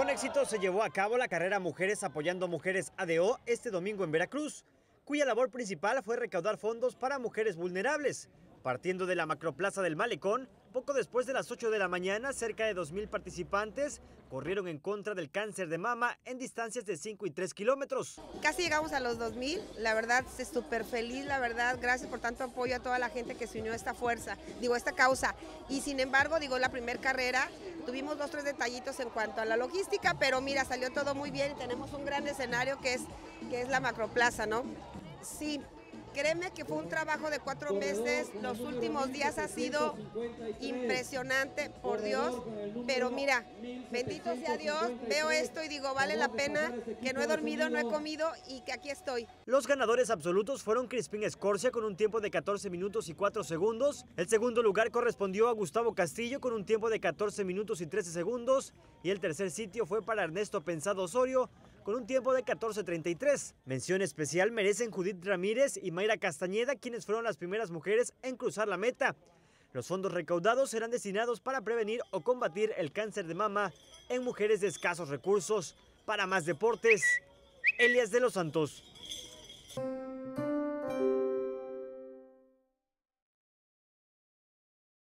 Con éxito se llevó a cabo la carrera Mujeres apoyando Mujeres ADO este domingo en Veracruz, cuya labor principal fue recaudar fondos para mujeres vulnerables, Partiendo de la macroplaza del Malecón, poco después de las 8 de la mañana, cerca de 2.000 participantes corrieron en contra del cáncer de mama en distancias de 5 y 3 kilómetros. Casi llegamos a los 2.000, la verdad, súper feliz, la verdad, gracias por tanto apoyo a toda la gente que se unió a esta fuerza, digo, a esta causa. Y sin embargo, digo, la primera carrera, tuvimos dos, tres detallitos en cuanto a la logística, pero mira, salió todo muy bien y tenemos un gran escenario que es, que es la macroplaza, ¿no? Sí, Créeme que fue un trabajo de cuatro meses, los últimos días ha sido impresionante, por Dios, pero mira, bendito sea Dios, veo esto y digo, vale la pena, que no he dormido, no he comido y que aquí estoy. Los ganadores absolutos fueron Crispin Escorcia con un tiempo de 14 minutos y 4 segundos, el segundo lugar correspondió a Gustavo Castillo con un tiempo de 14 minutos y 13 segundos y el tercer sitio fue para Ernesto Pensado Osorio un tiempo de 14.33. Mención especial merecen Judith Ramírez y Mayra Castañeda, quienes fueron las primeras mujeres en cruzar la meta. Los fondos recaudados serán destinados para prevenir o combatir el cáncer de mama en mujeres de escasos recursos. Para más deportes, Elias de los Santos.